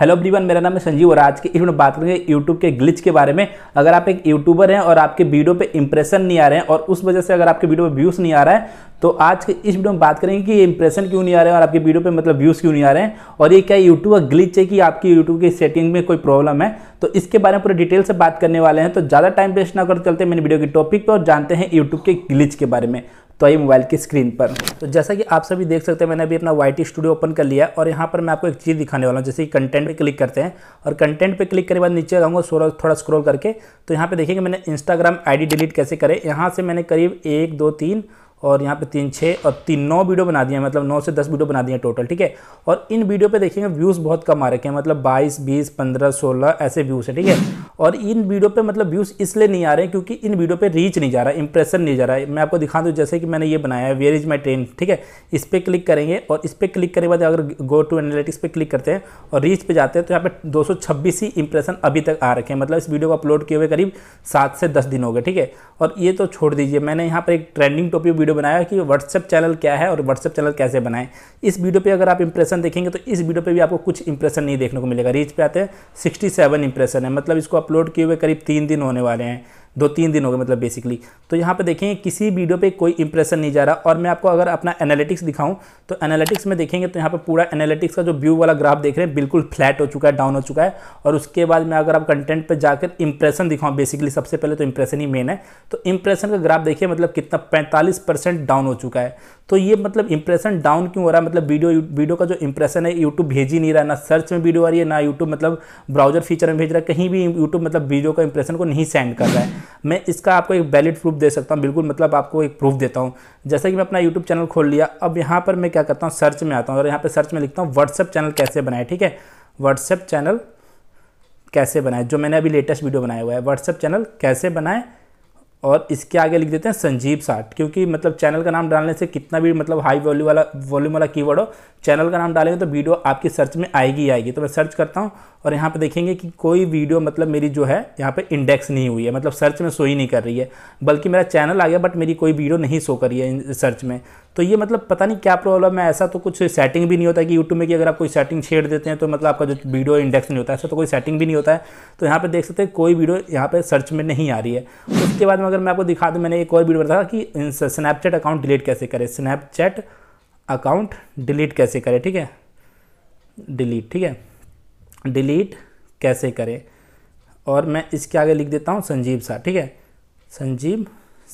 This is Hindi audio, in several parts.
हेलो ब्रीवन मेरा नाम है संजीव और आज के इस में बात करेंगे यूट्यूब के ग्लिच के बारे में अगर आप एक यूट्यूबर हैं और आपके वीडियो पे इंप्रेशन नहीं आ रहे हैं और उस वजह से अगर आपके वीडियो पे व्यूज़ नहीं आ रहा है तो आज के इस वीडियो में बात करेंगे कि इंप्रेशन क्यों नहीं आ रहे हैं और आपके वीडियो पर मतलब व्यूज़ क्यों नहीं आ रहे हैं और ये क्या यूट्यूब ग्लिच है कि आपकी यूट्यूब की सेटिंग में कोई प्रॉब्लम है तो इसके बारे में पूरे डिटेल से बात करने वाले हैं तो ज़्यादा टाइम वेस्ट ना कर चलते मेरे वीडियो के टॉपिक पर और जानते हैं यूट्यूब के ग्लिच के बारे में तो आई मोबाइल की स्क्रीन पर तो जैसा कि आप सभी देख सकते हैं मैंने अभी अपना वाई स्टूडियो ओपन कर लिया और यहाँ पर मैं आपको एक चीज़ दिखाने वाला हूँ जैसे कि कंटेंट पे क्लिक करते हैं और कंटेंट पे क्लिक करने के बाद नीचे जाऊँगा सोलह थोड़ा स्क्रॉल करके तो यहाँ पे देखिए कि मैंने इंस्टाग्राम आईडी डिलीट कैसे करें यहाँ से मैंने करीब एक दो तीन और यहाँ पे तीन छः और तीन नौ वीडियो बना दिए मतलब नौ से दस वीडियो बना दिए टोटल ठीक है और इन वीडियो पे देखेंगे व्यूज़ बहुत कम आ रखे हैं मतलब बाईस बीस पंद्रह सोलह ऐसे व्यूज़ हैं ठीक है और इन वीडियो पे मतलब व्यूज़ इसलिए नहीं आ रहे क्योंकि इन वीडियो पे रीच नहीं जा रहा इंप्रेशन नहीं जा रहा है मैं आपको दिखा दूँ जैसे कि मैंने ये बनाया है वेयर इज माई ट्रेन ठीक है इस पर क्लिक करेंगे और इस पर क्लिक करने के बाद अगर गो टू एनालिटिक्स पे क्लिक करते हैं और रीच पे जाते हैं तो यहाँ पे दो ही इंप्रेशन अभी तक आ रखे हैं मतलब इस वीडियो को अपलोड किए हुए करीब सात से दस दिन हो गए ठीक है और ये तो छोड़ दीजिए मैंने यहाँ पर एक ट्रेंडिंग टॉपिक वीडियो वीडियो बनाया कि व्हाट्सएप चैनल क्या है और व्हाट्सएप चैनल कैसे बनाएं इस वीडियो पे अगर आप इंप्रेशन देखेंगे तो इस वीडियो पे भी आपको कुछ इंप्रेशन नहीं देखने को मिलेगा रीच पे आते हैं सिक्सटी सेवन इंप्रेशन है मतलब इसको अपलोड किए हुए करीब तीन दिन होने वाले हैं दो तीन दिन हो गए मतलब बेसिकली तो यहाँ पे देखेंगे किसी वीडियो पे कोई इंप्रेशन नहीं जा रहा और मैं आपको अगर अपना एनालिटिक्स दिखाऊं तो एनालिटिक्स में देखेंगे तो यहाँ पे पूरा एनालिटिक्स का जो व्यू वाला ग्राफ देख रहे हैं बिल्कुल फ्लैट हो चुका है डाउन हो चुका है और उसके बाद मैं अगर आप कंटेंट पर जाकर इंप्रेशन दिखाऊँ बेसिकली सबसे पहले तो इंप्रेशन ही मेन है तो इंप्रेशन का ग्राफ देखिए मतलब कितना पैंतालीस डाउन हो चुका है तो ये मतलब इंप्रेशन डाउन क्यों हो रहा है मतलब वीडियो वीडियो का जो इंप्रेशन है यूट्यूब भेज ही नहीं रहा ना सर्च में वीडियो आ रही है ना यूट्यूब मतलब ब्राउजर फीचर में भेज रहा है कहीं भी यूट्यूब मतलब वीडियो का इंप्रेशन को नहीं सेंड कर रहा है मैं इसका आपको एक वैलिड प्रूफ दे सकता हूँ बिल्कुल मतलब आपको एक प्रूफ देता हूँ जैसे कि मैं अपना यूट्यूब चैनल खोल लिया अब यहाँ पर मैं क्या करता हूँ सर्च में आता हूँ और यहाँ पर सर्च में लिखता हूँ व्हाट्सअप चैनल कैसे बनाए ठीक है व्हाट्सअप चैनल कैसे बनाए जो मैंने अभी लेटेस्ट वीडियो बनाया हुआ है व्हाट्सअप चैनल कैसे बनाए और इसके आगे लिख देते हैं संजीव साठ क्योंकि मतलब चैनल का नाम डालने से कितना भी मतलब हाई वॉल्यूम वाला वॉल्यूम वाला कीवर्ड हो चैनल का नाम डालेंगे तो वीडियो आपकी सर्च में आएगी आएगी तो मैं सर्च करता हूँ और यहाँ पे देखेंगे कि कोई वीडियो मतलब मेरी जो है यहाँ पे इंडेक्स नहीं हुई है मतलब सर्च में शो ही नहीं कर रही है बल्कि मेरा चैनल आ गया बट मेरी कोई वीडियो नहीं शो रही है सर्च में तो ये मतलब पता नहीं क्या प्रॉब्लम है ऐसा तो कुछ सेटिंग भी नहीं होता है कि यूट्यूब में कि अगर आप कोई सेटिंग छेड़ देते हैं तो मतलब आपका जो वीडियो इंडेक्स नहीं होता है ऐसा तो कोई सेटिंग भी नहीं होता है तो यहाँ पर देख सकते हैं कोई वीडियो यहाँ पर सर्च में नहीं आ रही है उसके बाद में अगर मैं आपको दिखा दूँ मैंने एक और वीडियो बताया कि स्नैपचैट अकाउंट डिलीट कैसे करें स्नैपचैट अकाउंट डिलीट कैसे करें ठीक है डिलीट ठीक है डिलीट कैसे करें और मैं इसके आगे लिख देता हूँ संजीव शाह ठीक है संजीव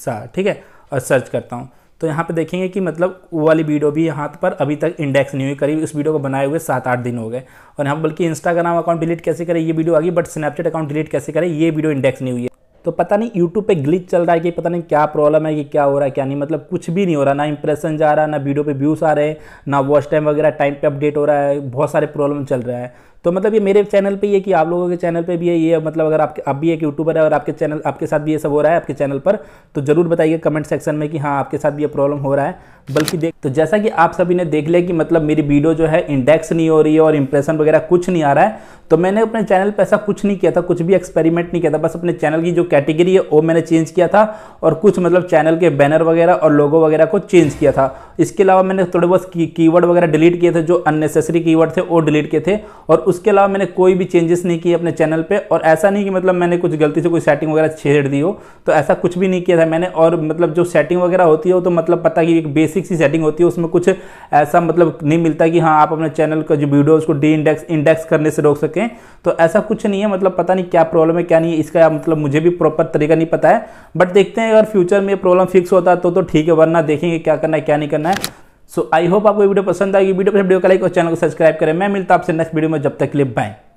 शाह ठीक है और सर्च करता हूँ तो यहाँ पे देखेंगे कि मतलब वो वाली वीडियो भी यहाँ पर अभी तक इंडेक्स नहीं हुई करीब इस वीडियो को बनाए हुए सात आठ दिन हो गए और यहाँ बल्कि इंस्टाग्राम अकाउंट डिलीट कैसे करें ये वीडियो आ गई बट स्नैपचैट अकाउंट डिलीट कैसे करें ये वीडियो इंडेक्स नहीं हुई है तो पता नहीं यूट्यूब पर ग्लिच चल रहा है कि पता नहीं क्या प्रॉब्लम है कि क्या हो रहा है क्या नहीं मतलब कुछ भी नहीं हो रहा ना इंप्रेशन जा रहा ना वीडियो पर व्यूज़ आ रहे हैं ना वॉच टाइम वगैरह टाइम पर अपडेट हो रहा है बहुत सारे प्रॉब्लम चल रहा है तो मतलब ये मेरे चैनल पे ये कि आप लोगों के चैनल पे भी है ये मतलब अगर आप आप भी एक यूट्यूबर है और आपके चैनल आपके साथ भी ये सब हो रहा है आपके चैनल पर तो ज़रूर बताइए कमेंट सेक्शन में कि हाँ आपके साथ भी ये प्रॉब्लम हो रहा है बल्कि देख तो जैसा कि आप सभी ने देख लिया कि मतलब मेरी वीडियो जो है इंडेक्स नहीं हो रही है और इंप्रेशन वगैरह कुछ नहीं आ रहा है तो मैंने अपने चैनल पर ऐसा कुछ नहीं किया था कुछ भी एक्सपेरिमेंट नहीं किया था बस अपने चैनल की जो कैटेगरी है वो मैंने चेंज किया था और कुछ मतलब चैनल के बैनर वगैरह और लोगो वगैरह को चेंज किया था इसके अलावा मैंने थोड़े बहुत वर्ड वगैरह डिलीट किए थे जो अननेसेसरी की थे वो डिलीट किए थे और उसके अलावा मैंने कोई भी चेंजेस नहीं किए अपने चैनल पे और ऐसा नहीं कि मतलब मैंने कुछ गलती से कोई सेटिंग वगैरह छेड़ दी हो तो ऐसा कुछ भी नहीं किया था मैंने और मतलब जो सेटिंग वगैरह होती है हो तो मतलब पता कि एक बेसिक सी सेटिंग होती है उसमें कुछ ऐसा मतलब नहीं मिलता कि हाँ आप अपने चैनल का जो वीडियोज़ को डी इंडेक्स इंडेक्स करने से रोक सकें तो ऐसा कुछ नहीं है मतलब पता नहीं क्या प्रॉब्लम है क्या नहीं है इसका मतलब मुझे भी प्रॉपर तरीका नहीं पता है बट देखते हैं अगर फ्यूचर में प्रॉब्लम फिक्स होता तो, तो ठीक है वरना देखेंगे क्या करना है क्या नहीं करना है सो आई होप आपको वीडियो पसंद आएगी वीडियो पसंद वीडियो को लाइक और चैनल को सब्सक्राइब करें मैं मिलता आपसे नेक्स्ट वीडियो में जब तक के लिए बाय